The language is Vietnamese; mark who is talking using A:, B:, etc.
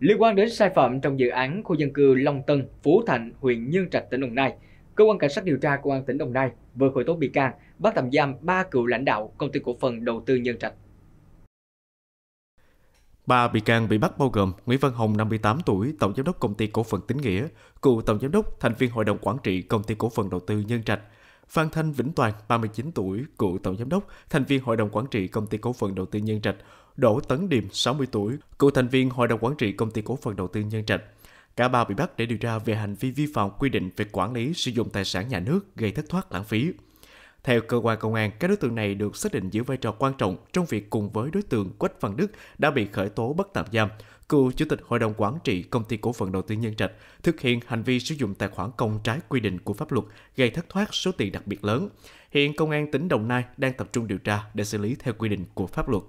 A: Liên quan đến sai phạm trong dự án khu dân cư Long Tân, Phú Thạnh, huyện Nhân Trạch, tỉnh Đồng Nai, cơ quan cảnh sát điều tra công an tỉnh Đồng Nai vừa khởi tố bị can, bắt tạm giam ba cựu lãnh đạo công ty cổ phần đầu tư Nhân Trạch.
B: Ba bị can bị bắt bao gồm Nguyễn Văn Hồng 58 tuổi, tổng giám đốc công ty cổ phần Tín Nghĩa, cựu tổng giám đốc, thành viên hội đồng quản trị công ty cổ phần đầu tư Nhân Trạch, Phan Thanh Vĩnh Toàn, 39 tuổi, cựu tổng giám đốc, thành viên hội đồng quản trị công ty cổ phần đầu tư Nhân Trạch, Đỗ Tấn Điềm, 60 tuổi, cựu thành viên hội đồng quản trị công ty cổ phần đầu tư Nhân Trạch. Cả ba bị bắt để điều tra về hành vi vi phạm quy định về quản lý sử dụng tài sản nhà nước gây thất thoát lãng phí. Theo cơ quan công an, các đối tượng này được xác định giữ vai trò quan trọng trong việc cùng với đối tượng Quách Văn Đức đã bị khởi tố bắt tạm giam, cựu chủ tịch hội đồng quản trị công ty cổ phần đầu tư Nhân Trạch thực hiện hành vi sử dụng tài khoản công trái quy định của pháp luật gây thất thoát số tiền đặc biệt lớn. Hiện công an tỉnh Đồng Nai đang tập trung điều tra để xử lý theo quy định của pháp luật.